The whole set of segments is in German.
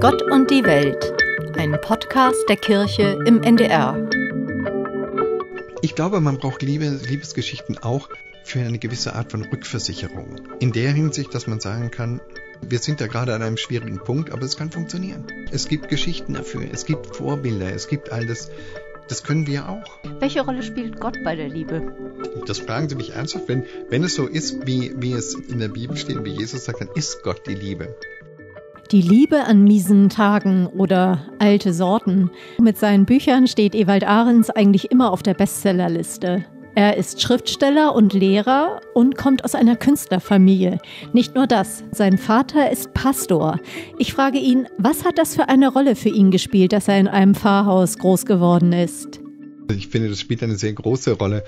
Gott und die Welt, ein Podcast der Kirche im NDR. Ich glaube, man braucht Liebe, Liebesgeschichten auch für eine gewisse Art von Rückversicherung. In der Hinsicht, dass man sagen kann, wir sind da gerade an einem schwierigen Punkt, aber es kann funktionieren. Es gibt Geschichten dafür, es gibt Vorbilder, es gibt all das. Das können wir auch. Welche Rolle spielt Gott bei der Liebe? Das fragen Sie mich ernsthaft. Wenn, wenn es so ist, wie, wie es in der Bibel steht, wie Jesus sagt, dann ist Gott die Liebe. Die Liebe an miesen Tagen oder alte Sorten. Mit seinen Büchern steht Ewald Ahrens eigentlich immer auf der Bestsellerliste. Er ist Schriftsteller und Lehrer und kommt aus einer Künstlerfamilie. Nicht nur das, sein Vater ist Pastor. Ich frage ihn, was hat das für eine Rolle für ihn gespielt, dass er in einem Pfarrhaus groß geworden ist? Ich finde, das spielt eine sehr große Rolle.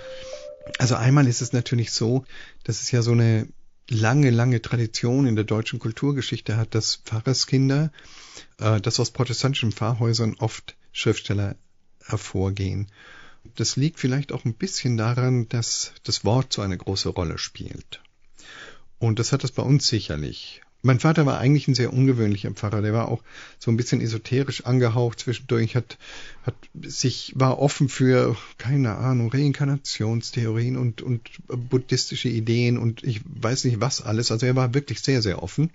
Also einmal ist es natürlich so, dass es ja so eine lange, lange Tradition in der deutschen Kulturgeschichte hat, dass Pfarrerskinder, äh, dass aus protestantischen Pfarrhäusern oft Schriftsteller hervorgehen. Das liegt vielleicht auch ein bisschen daran, dass das Wort so eine große Rolle spielt. Und das hat es bei uns sicherlich. Mein Vater war eigentlich ein sehr ungewöhnlicher Pfarrer. Der war auch so ein bisschen esoterisch angehaucht zwischendurch, hat, hat sich, war offen für, keine Ahnung, Reinkarnationstheorien und, und buddhistische Ideen und ich weiß nicht was alles. Also er war wirklich sehr, sehr offen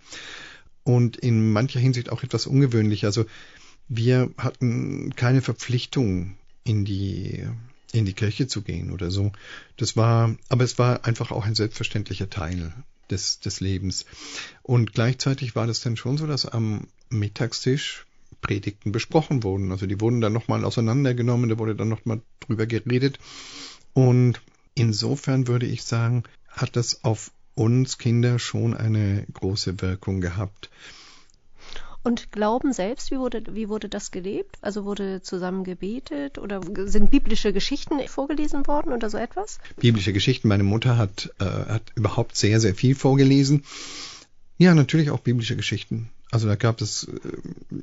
und in mancher Hinsicht auch etwas ungewöhnlich. Also wir hatten keine Verpflichtung in die, in die Kirche zu gehen oder so. Das war, aber es war einfach auch ein selbstverständlicher Teil des, des Lebens. Und gleichzeitig war das dann schon so, dass am Mittagstisch Predigten besprochen wurden. Also die wurden dann nochmal auseinandergenommen, da wurde dann nochmal drüber geredet. Und insofern würde ich sagen, hat das auf uns Kinder schon eine große Wirkung gehabt. Und Glauben selbst, wie wurde, wie wurde das gelebt? Also wurde zusammen gebetet oder sind biblische Geschichten vorgelesen worden oder so etwas? Biblische Geschichten. Meine Mutter hat, äh, hat überhaupt sehr, sehr viel vorgelesen. Ja, natürlich auch biblische Geschichten. Also da gab es, äh,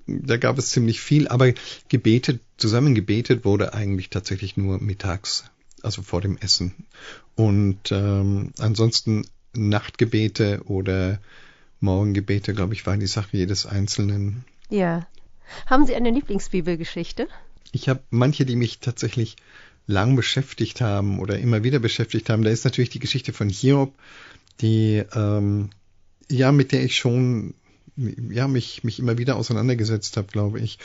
da gab es ziemlich viel, aber gebetet, zusammen gebetet wurde eigentlich tatsächlich nur mittags, also vor dem Essen. Und ähm, ansonsten Nachtgebete oder Morgengebete, glaube ich, war die Sache jedes Einzelnen. Ja. Haben Sie eine Lieblingsbibelgeschichte? Ich habe manche, die mich tatsächlich lang beschäftigt haben oder immer wieder beschäftigt haben. Da ist natürlich die Geschichte von Hiob, die ähm, ja, mit der ich schon ja, mich, mich immer wieder auseinandergesetzt habe, glaube ich.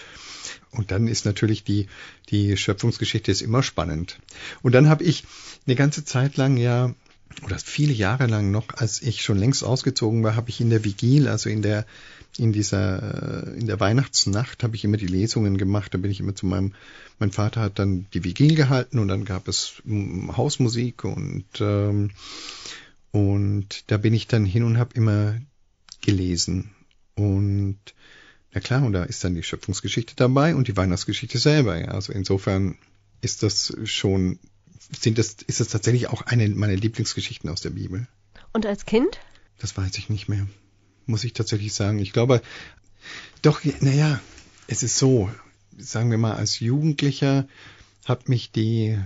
Und dann ist natürlich die, die Schöpfungsgeschichte ist immer spannend. Und dann habe ich eine ganze Zeit lang ja oder viele Jahre lang noch, als ich schon längst ausgezogen war, habe ich in der Vigil, also in der in dieser äh, in der Weihnachtsnacht habe ich immer die Lesungen gemacht. Da bin ich immer zu meinem mein Vater hat dann die Vigil gehalten und dann gab es hm, Hausmusik und ähm, und da bin ich dann hin und habe immer gelesen und na klar und da ist dann die Schöpfungsgeschichte dabei und die Weihnachtsgeschichte selber. Ja. Also insofern ist das schon sind das, ist das tatsächlich auch eine meiner Lieblingsgeschichten aus der Bibel. Und als Kind? Das weiß ich nicht mehr. Muss ich tatsächlich sagen. Ich glaube, doch, naja, es ist so. Sagen wir mal, als Jugendlicher hat mich die,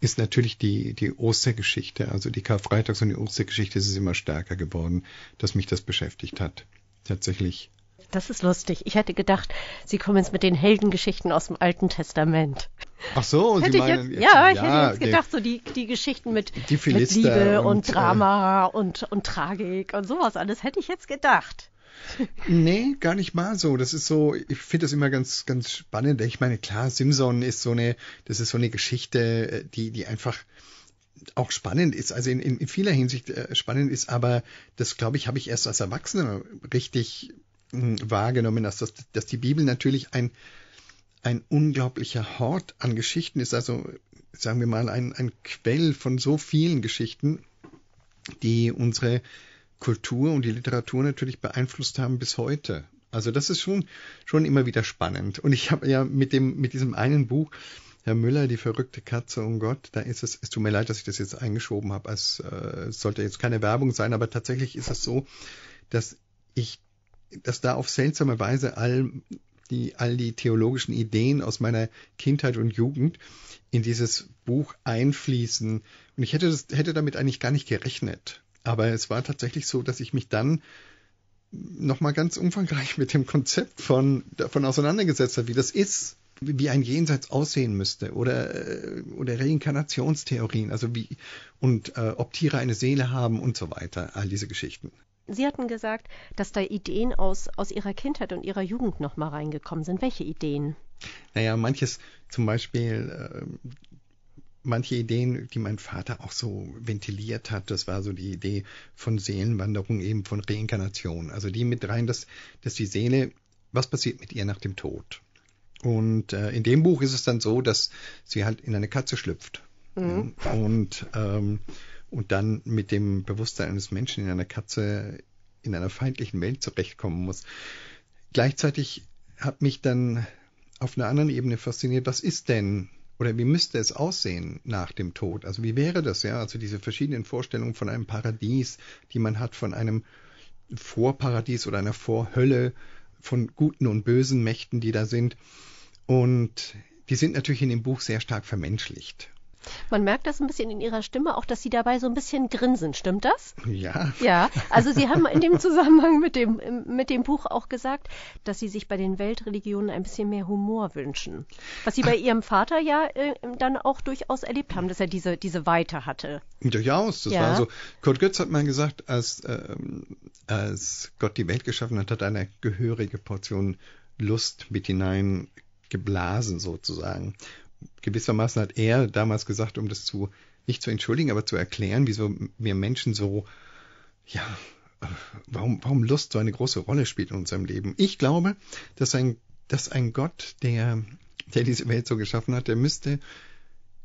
ist natürlich die, die Ostergeschichte, also die Karfreitags- und die Ostergeschichte, ist es immer stärker geworden, dass mich das beschäftigt hat. Tatsächlich. Das ist lustig. Ich hätte gedacht, Sie kommen jetzt mit den Heldengeschichten aus dem Alten Testament. Ach so, hätte Sie meinen, jetzt, ja, ich hätte jetzt gedacht, so die, die Geschichten mit, die mit Liebe und, und äh, Drama äh, und, und Tragik und sowas alles hätte ich jetzt gedacht. Nee, gar nicht mal so. Das ist so, ich finde das immer ganz, ganz spannend. Ich meine, klar, Simpson ist so eine, das ist so eine Geschichte, äh, die, die einfach auch spannend ist, also in, in, in vieler Hinsicht äh, spannend ist, aber das glaube ich, habe ich erst als Erwachsener richtig wahrgenommen hast, dass, dass die Bibel natürlich ein, ein unglaublicher Hort an Geschichten ist, also sagen wir mal ein, ein Quell von so vielen Geschichten, die unsere Kultur und die Literatur natürlich beeinflusst haben bis heute. Also das ist schon, schon immer wieder spannend. Und ich habe ja mit dem, mit diesem einen Buch, Herr Müller, die verrückte Katze um Gott, da ist es, es tut mir leid, dass ich das jetzt eingeschoben habe, es äh, sollte jetzt keine Werbung sein, aber tatsächlich ist es so, dass ich dass da auf seltsame Weise all die, all die theologischen Ideen aus meiner Kindheit und Jugend in dieses Buch einfließen. Und ich hätte, das, hätte damit eigentlich gar nicht gerechnet. Aber es war tatsächlich so, dass ich mich dann nochmal ganz umfangreich mit dem Konzept von, davon auseinandergesetzt habe, wie das ist, wie ein Jenseits aussehen müsste oder, äh, oder Reinkarnationstheorien, also wie, und äh, ob Tiere eine Seele haben und so weiter, all diese Geschichten. Sie hatten gesagt, dass da Ideen aus, aus Ihrer Kindheit und Ihrer Jugend nochmal reingekommen sind. Welche Ideen? Naja, manches zum Beispiel. Äh, manche Ideen, die mein Vater auch so ventiliert hat. Das war so die Idee von Seelenwanderung, eben von Reinkarnation. Also die mit rein, dass, dass die Seele, was passiert mit ihr nach dem Tod? Und äh, in dem Buch ist es dann so, dass sie halt in eine Katze schlüpft. Mhm. Ja, und ähm, und dann mit dem Bewusstsein eines Menschen in einer Katze in einer feindlichen Welt zurechtkommen muss. Gleichzeitig hat mich dann auf einer anderen Ebene fasziniert, was ist denn oder wie müsste es aussehen nach dem Tod? Also wie wäre das, ja? Also diese verschiedenen Vorstellungen von einem Paradies, die man hat, von einem Vorparadies oder einer Vorhölle, von guten und bösen Mächten, die da sind. Und die sind natürlich in dem Buch sehr stark vermenschlicht. Man merkt das ein bisschen in Ihrer Stimme, auch dass Sie dabei so ein bisschen grinsen. Stimmt das? Ja. Ja, also Sie haben in dem Zusammenhang mit dem, mit dem Buch auch gesagt, dass Sie sich bei den Weltreligionen ein bisschen mehr Humor wünschen. Was Sie bei Ihrem Vater ja äh, dann auch durchaus erlebt haben, dass er diese, diese Weite hatte. Durchaus. Das ja. war also, Kurt Götz hat mal gesagt, als, ähm, als Gott die Welt geschaffen hat, hat eine gehörige Portion Lust mit hinein geblasen sozusagen gewissermaßen hat er damals gesagt, um das zu nicht zu entschuldigen, aber zu erklären, wieso wir Menschen so, ja, warum, warum Lust so eine große Rolle spielt in unserem Leben. Ich glaube, dass ein, dass ein Gott, der, der diese Welt so geschaffen hat, der müsste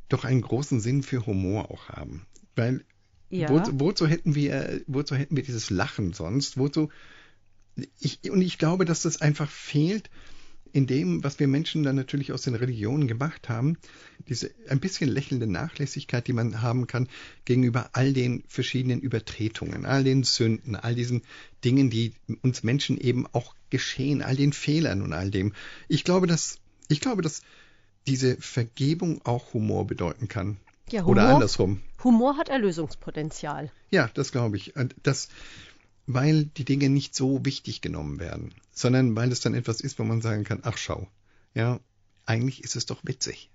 doch einen großen Sinn für Humor auch haben. Weil ja. wo, wozu hätten wir, wozu hätten wir dieses Lachen sonst? Wozu? Ich, und ich glaube, dass das einfach fehlt in dem, was wir Menschen dann natürlich aus den Religionen gemacht haben, diese ein bisschen lächelnde Nachlässigkeit, die man haben kann gegenüber all den verschiedenen Übertretungen, all den Sünden, all diesen Dingen, die uns Menschen eben auch geschehen, all den Fehlern und all dem. Ich glaube, dass ich glaube, dass diese Vergebung auch Humor bedeuten kann. Ja, Humor, Oder andersrum. Humor hat Erlösungspotenzial. Ja, das glaube ich. Das, weil die Dinge nicht so wichtig genommen werden, sondern weil es dann etwas ist, wo man sagen kann, ach schau, ja, eigentlich ist es doch witzig.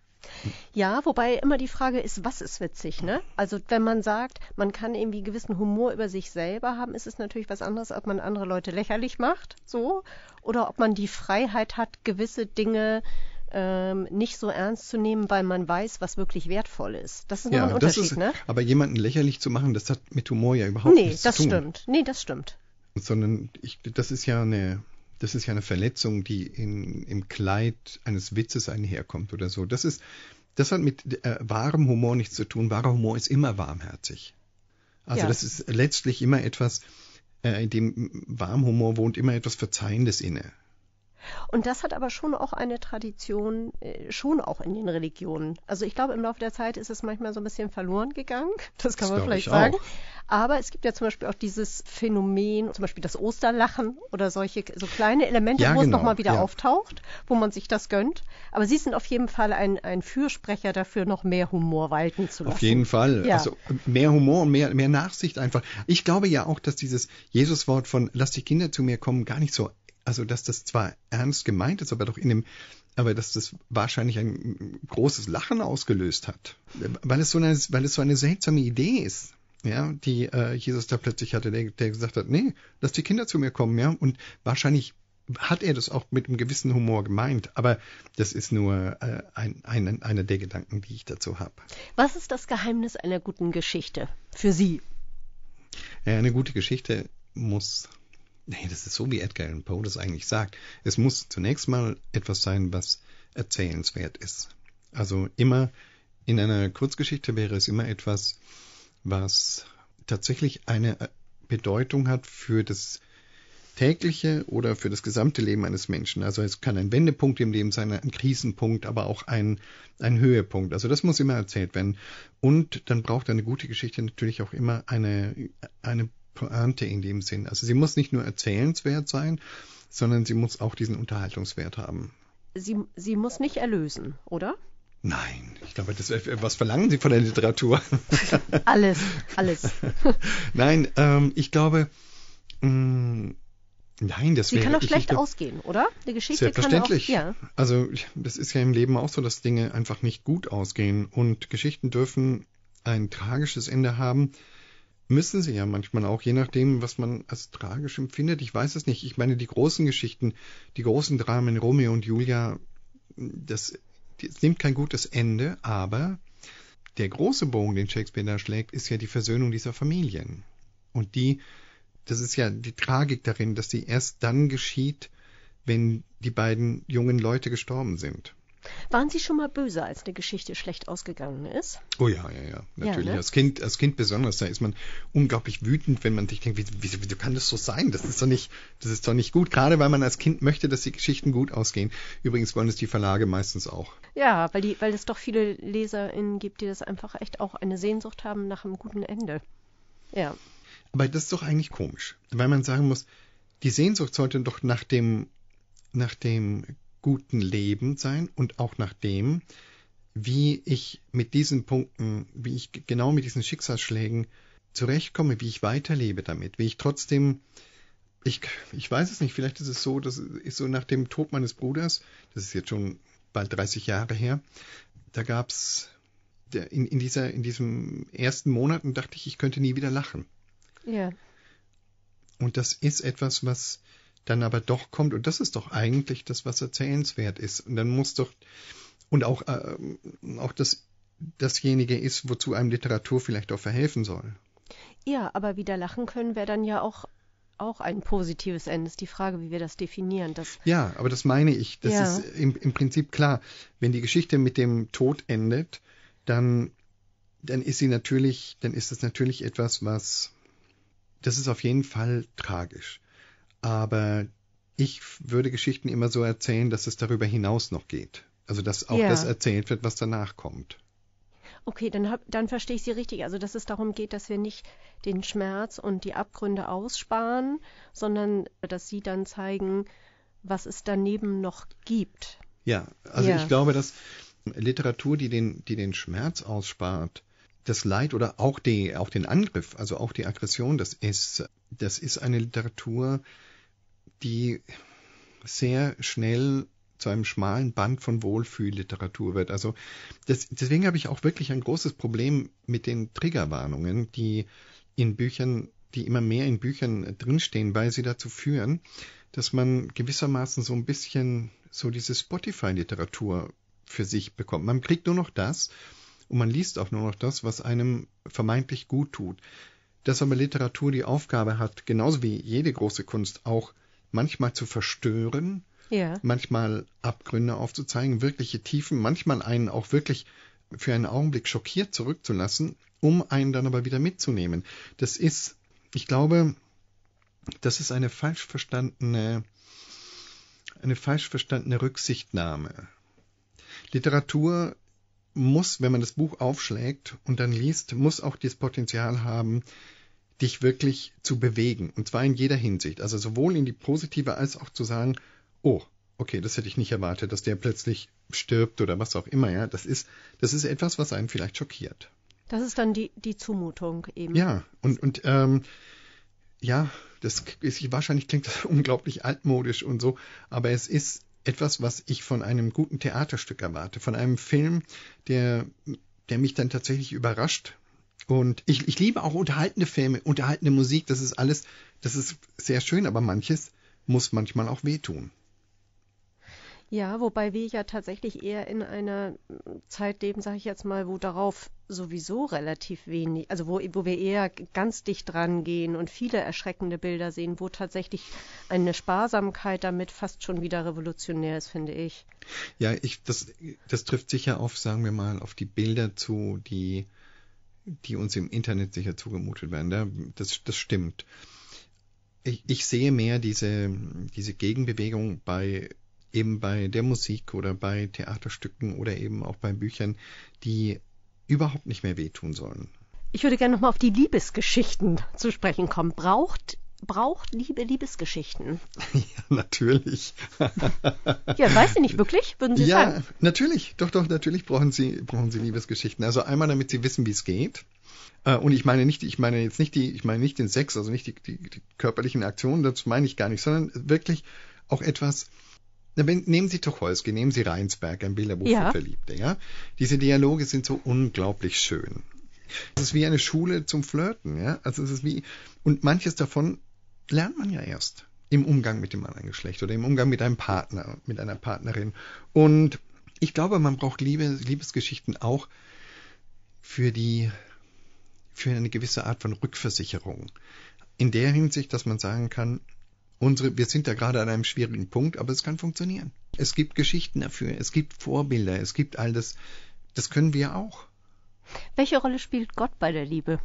Ja, wobei immer die Frage ist, was ist witzig, ne? Also wenn man sagt, man kann irgendwie gewissen Humor über sich selber haben, ist es natürlich was anderes, ob man andere Leute lächerlich macht, so, oder ob man die Freiheit hat, gewisse Dinge äh, ähm, nicht so ernst zu nehmen, weil man weiß, was wirklich wertvoll ist. Das ist ja, ein Unterschied, ist, ne? Aber jemanden lächerlich zu machen, das hat mit Humor ja überhaupt nee, nichts zu tun. Nee, das stimmt. Nee, das stimmt. Sondern ich, das ist ja eine das ist ja eine Verletzung, die in, im Kleid eines Witzes einherkommt oder so. Das ist, das hat mit äh, wahrem Humor nichts zu tun. Wahrer Humor ist immer warmherzig. Also ja. das ist letztlich immer etwas, äh, in dem warmhumor wohnt immer etwas Verzeihendes inne. Und das hat aber schon auch eine Tradition, äh, schon auch in den Religionen. Also ich glaube, im Laufe der Zeit ist es manchmal so ein bisschen verloren gegangen. Das kann das man vielleicht sagen. Aber es gibt ja zum Beispiel auch dieses Phänomen, zum Beispiel das Osterlachen oder solche so kleine Elemente, ja, wo genau, es nochmal wieder ja. auftaucht, wo man sich das gönnt. Aber Sie sind auf jeden Fall ein, ein Fürsprecher dafür, noch mehr Humor walten zu lassen. Auf jeden Fall. Ja. Also mehr Humor und mehr, mehr Nachsicht einfach. Ich glaube ja auch, dass dieses Jesuswort von Lass die Kinder zu mir kommen gar nicht so also dass das zwar ernst gemeint ist, aber doch in dem, aber dass das wahrscheinlich ein großes Lachen ausgelöst hat, weil es so eine, weil es so eine seltsame Idee ist. Ja, die äh, Jesus da plötzlich hatte, der, der gesagt hat, nee, lass die Kinder zu mir kommen, ja. Und wahrscheinlich hat er das auch mit einem gewissen Humor gemeint, aber das ist nur äh, ein, ein, einer der Gedanken, die ich dazu habe. Was ist das Geheimnis einer guten Geschichte für Sie? Ja, eine gute Geschichte muss Nee, das ist so, wie Edgar Allan Poe das eigentlich sagt. Es muss zunächst mal etwas sein, was erzählenswert ist. Also immer in einer Kurzgeschichte wäre es immer etwas, was tatsächlich eine äh, Bedeutung hat für das tägliche oder für das gesamte Leben eines Menschen. Also es kann ein Wendepunkt im Leben sein, ein Krisenpunkt, aber auch ein, ein Höhepunkt. Also das muss immer erzählt werden. Und dann braucht eine gute Geschichte natürlich auch immer eine, eine Pointe in dem Sinn. Also sie muss nicht nur erzählenswert sein, sondern sie muss auch diesen Unterhaltungswert haben. Sie, sie muss nicht erlösen, oder? Nein, ich glaube, das, äh, was verlangen Sie von der Literatur? alles, alles. Nein, ähm, ich glaube, mh, mm, Nein, das wäre. Sie kann auch schlecht ausgehen, oder? Eine Geschichte selbstverständlich. kann auch. Ja. Also das ist ja im Leben auch so, dass Dinge einfach nicht gut ausgehen und Geschichten dürfen ein tragisches Ende haben, müssen sie ja manchmal auch, je nachdem, was man als tragisch empfindet. Ich weiß es nicht. Ich meine, die großen Geschichten, die großen Dramen Romeo und Julia, das, das nimmt kein gutes Ende, aber der große Bogen, den Shakespeare da schlägt, ist ja die Versöhnung dieser Familien. Und die, das ist ja die Tragik darin, dass die erst dann geschieht, wenn die beiden jungen Leute gestorben sind. Waren Sie schon mal böse, als eine Geschichte schlecht ausgegangen ist? Oh ja, ja, ja. Natürlich. Ja, ne? als, kind, als Kind besonders. Da ist man unglaublich wütend, wenn man sich denkt, wie, wieso kann das so sein? Das ist doch nicht, das ist doch nicht gut. Gerade weil man als Kind möchte, dass die Geschichten gut ausgehen. Übrigens wollen es die Verlage meistens auch. Ja, weil, die, weil es doch viele LeserInnen gibt, die das einfach echt auch eine Sehnsucht haben nach einem guten Ende. Ja. Aber das ist doch eigentlich komisch, weil man sagen muss, die Sehnsucht sollte doch nach dem, nach dem guten Leben sein und auch nach dem, wie ich mit diesen Punkten, wie ich genau mit diesen Schicksalsschlägen zurechtkomme, wie ich weiterlebe damit, wie ich trotzdem, ich, ich weiß es nicht, vielleicht ist es so, dass ich so nach dem Tod meines Bruders, das ist jetzt schon bald 30 Jahre her, da gab's in, in dieser, in diesem ersten Monaten dachte ich, ich könnte nie wieder lachen. Ja. Und das ist etwas, was dann aber doch kommt, und das ist doch eigentlich das, was erzählenswert ist. Und dann muss doch, und auch, äh, auch das, dasjenige ist, wozu einem Literatur vielleicht auch verhelfen soll. Ja, aber wieder lachen können wäre dann ja auch, auch ein positives Ende. Ist die Frage, wie wir das definieren. Das ja, aber das meine ich. Das ja. ist im, im Prinzip klar. Wenn die Geschichte mit dem Tod endet, dann, dann ist sie natürlich, dann ist das natürlich etwas, was, das ist auf jeden Fall tragisch. Aber ich würde Geschichten immer so erzählen, dass es darüber hinaus noch geht. Also dass auch ja. das erzählt wird, was danach kommt. Okay, dann, hab, dann verstehe ich Sie richtig. Also dass es darum geht, dass wir nicht den Schmerz und die Abgründe aussparen, sondern dass Sie dann zeigen, was es daneben noch gibt. Ja, also ja. ich glaube, dass Literatur, die den, die den Schmerz ausspart, das Leid oder auch, die, auch den Angriff, also auch die Aggression, das ist, das ist eine Literatur, die sehr schnell zu einem schmalen Band von Wohlfühlliteratur wird. Also das, deswegen habe ich auch wirklich ein großes Problem mit den Triggerwarnungen, die in Büchern, die immer mehr in Büchern drinstehen, weil sie dazu führen, dass man gewissermaßen so ein bisschen so diese Spotify-Literatur für sich bekommt. Man kriegt nur noch das und man liest auch nur noch das, was einem vermeintlich gut tut. Dass aber Literatur die Aufgabe hat, genauso wie jede große Kunst auch manchmal zu verstören, ja. manchmal Abgründe aufzuzeigen, wirkliche Tiefen, manchmal einen auch wirklich für einen Augenblick schockiert zurückzulassen, um einen dann aber wieder mitzunehmen. Das ist, ich glaube, das ist eine falsch verstandene, eine falsch verstandene Rücksichtnahme. Literatur muss, wenn man das Buch aufschlägt und dann liest, muss auch das Potenzial haben, dich wirklich zu bewegen. Und zwar in jeder Hinsicht. Also sowohl in die positive als auch zu sagen, oh, okay, das hätte ich nicht erwartet, dass der plötzlich stirbt oder was auch immer, ja. Das ist, das ist etwas, was einen vielleicht schockiert. Das ist dann die, die Zumutung eben. Ja, und, und ähm, ja, das ist, wahrscheinlich klingt das unglaublich altmodisch und so, aber es ist etwas, was ich von einem guten Theaterstück erwarte, von einem Film, der, der mich dann tatsächlich überrascht und ich, ich liebe auch unterhaltende Filme, unterhaltende Musik, das ist alles, das ist sehr schön, aber manches muss manchmal auch wehtun. Ja, wobei wir ja tatsächlich eher in einer Zeit leben, sage ich jetzt mal, wo darauf sowieso relativ wenig, also wo, wo wir eher ganz dicht dran gehen und viele erschreckende Bilder sehen, wo tatsächlich eine Sparsamkeit damit fast schon wieder revolutionär ist, finde ich. Ja, ich, das, das trifft sicher auf, sagen wir mal, auf die Bilder zu, die die uns im Internet sicher zugemutet werden. Das, das stimmt. Ich, ich sehe mehr diese, diese Gegenbewegung bei eben bei der Musik oder bei Theaterstücken oder eben auch bei Büchern, die überhaupt nicht mehr wehtun sollen. Ich würde gerne nochmal auf die Liebesgeschichten zu sprechen kommen. Braucht braucht liebe Liebesgeschichten. Ja, natürlich. ja, weiß ich nicht, wirklich? Würden Sie ja, sagen? Ja, natürlich. Doch, doch, natürlich brauchen Sie, brauchen Sie Liebesgeschichten. Also einmal, damit Sie wissen, wie es geht. Äh, und ich meine nicht, ich meine jetzt nicht die, ich meine nicht den Sex, also nicht die, die, die körperlichen Aktionen, dazu meine ich gar nicht, sondern wirklich auch etwas, Nehmen Sie Tucholsky, nehmen Sie Reinsberg, ein Bilderbuch ja. für Verliebte, ja? Diese Dialoge sind so unglaublich schön. Es ist wie eine Schule zum Flirten, ja? Also es ist wie, und manches davon lernt man ja erst im Umgang mit dem anderen Geschlecht oder im Umgang mit einem Partner, mit einer Partnerin. Und ich glaube, man braucht Liebe, Liebesgeschichten auch für die, für eine gewisse Art von Rückversicherung. In der Hinsicht, dass man sagen kann, unsere, wir sind da gerade an einem schwierigen Punkt, aber es kann funktionieren. Es gibt Geschichten dafür, es gibt Vorbilder, es gibt all das. Das können wir auch. Welche Rolle spielt Gott bei der Liebe?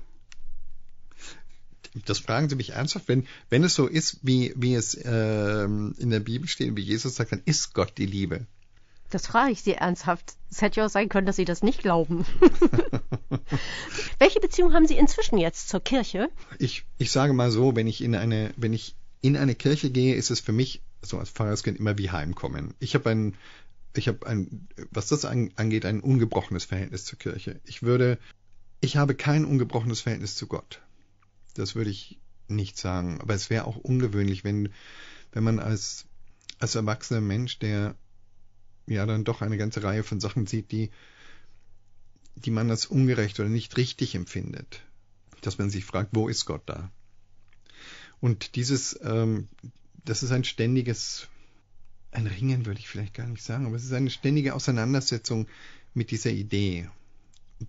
Das fragen Sie mich ernsthaft. Wenn, wenn es so ist, wie, wie es ähm, in der Bibel steht, wie Jesus sagt, dann ist Gott die Liebe. Das frage ich Sie ernsthaft. Es hätte ja auch sein können, dass Sie das nicht glauben. Welche Beziehung haben Sie inzwischen jetzt zur Kirche? Ich, ich sage mal so, wenn ich in eine, wenn ich in eine Kirche gehe, ist es für mich so als Pfarrerskind immer wie heimkommen. Ich habe ein, ich habe ein, was das angeht, ein ungebrochenes Verhältnis zur Kirche. Ich würde, ich habe kein ungebrochenes Verhältnis zu Gott. Das würde ich nicht sagen. Aber es wäre auch ungewöhnlich, wenn, wenn man als, als erwachsener Mensch, der ja dann doch eine ganze Reihe von Sachen sieht, die, die man als ungerecht oder nicht richtig empfindet, dass man sich fragt, wo ist Gott da? Und dieses, ähm, das ist ein ständiges, ein Ringen würde ich vielleicht gar nicht sagen, aber es ist eine ständige Auseinandersetzung mit dieser Idee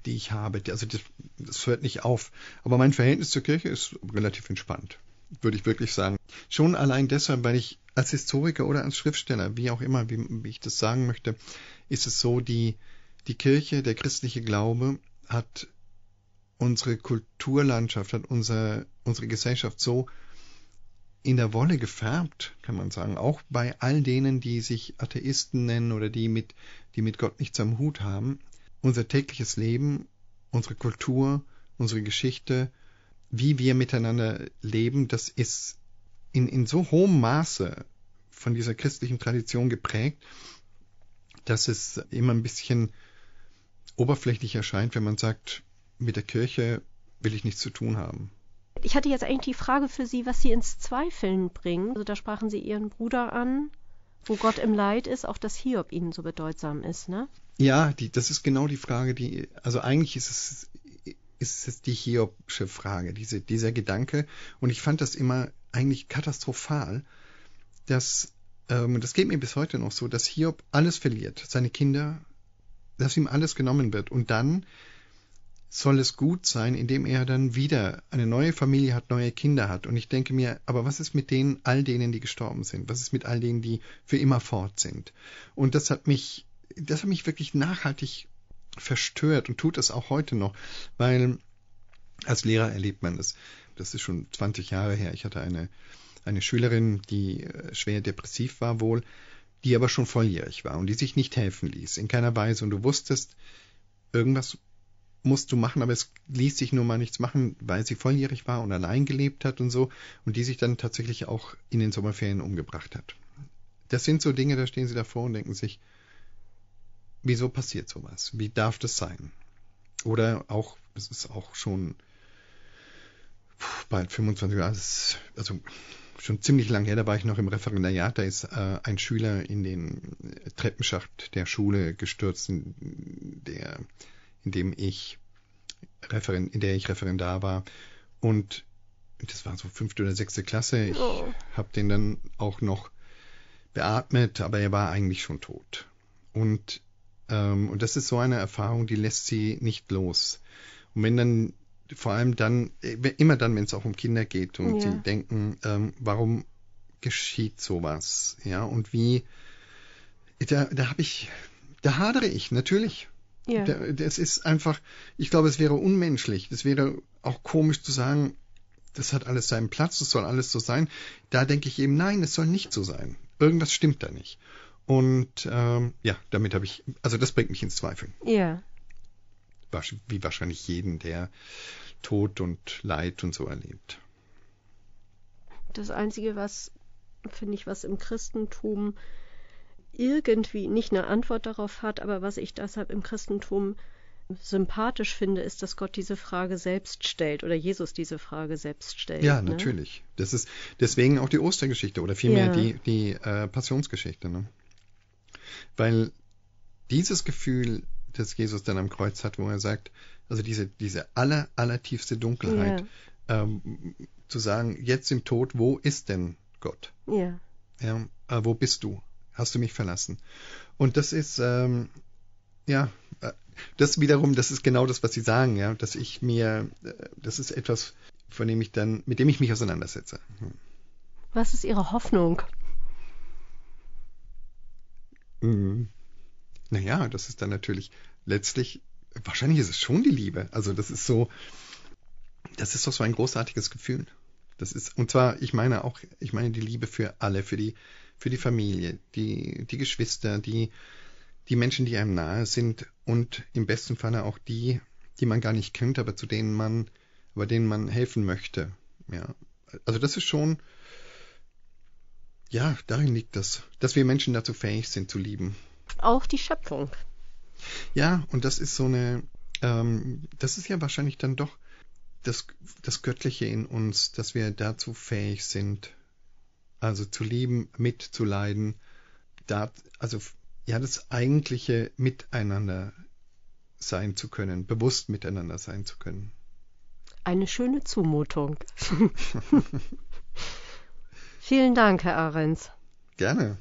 die ich habe. Also das, das hört nicht auf. Aber mein Verhältnis zur Kirche ist relativ entspannt, würde ich wirklich sagen. Schon allein deshalb, weil ich als Historiker oder als Schriftsteller, wie auch immer, wie, wie ich das sagen möchte, ist es so, die, die Kirche, der christliche Glaube hat unsere Kulturlandschaft, hat unsere, unsere Gesellschaft so in der Wolle gefärbt, kann man sagen. Auch bei all denen, die sich Atheisten nennen oder die mit, die mit Gott nichts am Hut haben, unser tägliches Leben, unsere Kultur, unsere Geschichte, wie wir miteinander leben, das ist in, in so hohem Maße von dieser christlichen Tradition geprägt, dass es immer ein bisschen oberflächlich erscheint, wenn man sagt, mit der Kirche will ich nichts zu tun haben. Ich hatte jetzt eigentlich die Frage für Sie, was Sie ins Zweifeln bringen. Also da sprachen Sie Ihren Bruder an wo Gott im Leid ist, auch dass Hiob ihnen so bedeutsam ist, ne? Ja, die, das ist genau die Frage, die, also eigentlich ist es, ist es die Hiobsche Frage, diese, dieser Gedanke. Und ich fand das immer eigentlich katastrophal, dass, ähm, das geht mir bis heute noch so, dass Hiob alles verliert, seine Kinder, dass ihm alles genommen wird. Und dann soll es gut sein, indem er dann wieder eine neue Familie hat, neue Kinder hat. Und ich denke mir, aber was ist mit denen, all denen, die gestorben sind? Was ist mit all denen, die für immer fort sind? Und das hat mich, das hat mich wirklich nachhaltig verstört und tut es auch heute noch, weil als Lehrer erlebt man das. Das ist schon 20 Jahre her. Ich hatte eine, eine Schülerin, die äh, schwer depressiv war wohl, die aber schon volljährig war und die sich nicht helfen ließ, in keiner Weise. Und du wusstest, irgendwas musst du machen, aber es ließ sich nur mal nichts machen, weil sie volljährig war und allein gelebt hat und so und die sich dann tatsächlich auch in den Sommerferien umgebracht hat. Das sind so Dinge, da stehen sie davor und denken sich, wieso passiert sowas? Wie darf das sein? Oder auch, es ist auch schon bald 25 Jahre, also schon ziemlich lang her, da war ich noch im Referendariat, da ist äh, ein Schüler in den äh, Treppenschacht der Schule gestürzt, der in dem ich Referen in der ich Referendar war. Und das war so fünfte oder sechste Klasse. Ich oh. habe den dann auch noch beatmet, aber er war eigentlich schon tot. Und, ähm, und das ist so eine Erfahrung, die lässt sie nicht los. Und wenn dann, vor allem dann, äh, immer dann, wenn es auch um Kinder geht und ja. sie denken, ähm, warum geschieht sowas? Ja, und wie, da, da habe ich, da hadere ich, natürlich. Ja. Das ist einfach, ich glaube, es wäre unmenschlich. Es wäre auch komisch zu sagen, das hat alles seinen Platz, das soll alles so sein. Da denke ich eben, nein, es soll nicht so sein. Irgendwas stimmt da nicht. Und ähm, ja, damit habe ich, also das bringt mich ins Zweifeln. Ja. Wie wahrscheinlich jeden, der Tod und Leid und so erlebt. Das Einzige, was, finde ich, was im Christentum irgendwie nicht eine Antwort darauf hat, aber was ich deshalb im Christentum sympathisch finde, ist, dass Gott diese Frage selbst stellt oder Jesus diese Frage selbst stellt. Ja, ne? natürlich. Das ist deswegen auch die Ostergeschichte oder vielmehr ja. die, die äh, Passionsgeschichte. Ne? Weil dieses Gefühl, das Jesus dann am Kreuz hat, wo er sagt, also diese, diese aller, allertiefste Dunkelheit, ja. ähm, zu sagen, jetzt im Tod, wo ist denn Gott? Ja. ja äh, wo bist du? hast du mich verlassen. Und das ist, ähm, ja, äh, das wiederum, das ist genau das, was sie sagen, ja, dass ich mir, äh, das ist etwas, von dem ich dann, mit dem ich mich auseinandersetze. Hm. Was ist Ihre Hoffnung? Mhm. Naja, das ist dann natürlich letztlich, wahrscheinlich ist es schon die Liebe. Also das ist so, das ist doch so ein großartiges Gefühl. Das ist, und zwar, ich meine auch, ich meine die Liebe für alle, für die, für die Familie, die, die Geschwister, die, die Menschen, die einem nahe sind und im besten Falle auch die, die man gar nicht kennt, aber zu denen man, bei denen man helfen möchte. Ja. Also das ist schon, ja, darin liegt das, dass wir Menschen dazu fähig sind zu lieben. Auch die Schöpfung. Ja, und das ist so eine, ähm, das ist ja wahrscheinlich dann doch das, das Göttliche in uns, dass wir dazu fähig sind, also zu lieben, mitzuleiden, da, also ja, das eigentliche Miteinander sein zu können, bewusst miteinander sein zu können. Eine schöne Zumutung. Vielen Dank, Herr Ahrens. Gerne.